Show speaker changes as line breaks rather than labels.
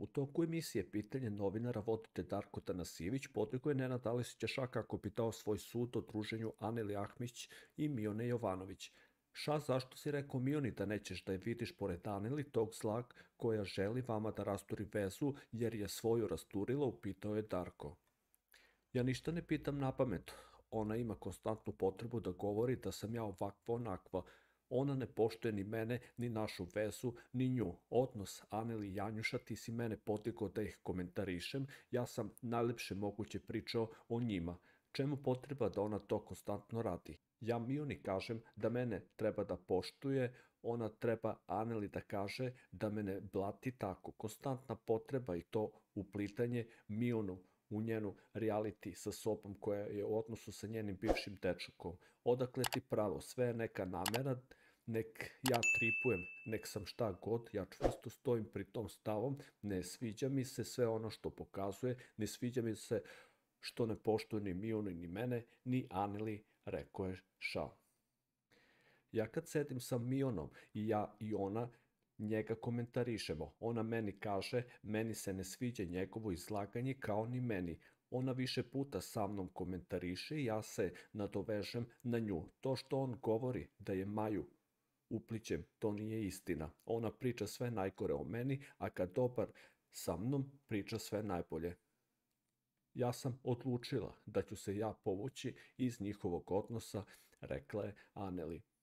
U toku emisije pitanje novinara vodite Darko Tanasijević, podliko je Nenad Alesića Šaka kako pitao svoj sud o druženju Aneli Ahmić i Mione Jovanović. Ša, zašto si rekao Mioni da nećeš da je vidiš pored Aneli tog zlag koja želi vama da rasturi vezu jer je svoju rasturila, upitao je Darko. Ja ništa ne pitam na pamet. Ona ima konstantnu potrebu da govori da sam ja ovakva onakva, Ona ne poštuje ni mene, ni našu vezu, ni nju. Odnos Aneli i Janjuša ti si mene potekao da ih komentarišem, ja sam najlepše moguće pričao o njima. Čemu potreba da ona to konstantno radi? Ja Mioni kažem da mene treba da poštuje, ona treba Aneli da kaže da mene blati tako. Konstantna potreba i to uplitanje Mionu u njenu reality sa sobom koja je u odnosu sa njenim bivšim dečakom. Odakle ti pravo, sve je neka namera nek ja tripujem, nek sam šta god, ja čvrsto stojim pri tom stavom, ne sviđa mi se sve ono što pokazuje, ne sviđa mi se što ne poštuje ni Mionu, ni mene, ni Aneli, rekao je Šao. Ja kad sedim sa Mionom i ja i ona njega komentarišemo. Ona meni kaže, meni se ne sviđa njegovo izlaganje kao ni meni. Ona više puta sa mnom komentariše i ja se nadovežem na nju. To što on govori da je Maju uplićem, to nije istina. Ona priča sve najgore o meni, a kad dobar sa mnom priča sve najbolje. Ja sam odlučila da ću se ja povući iz njihovog odnosa, rekla je Aneli.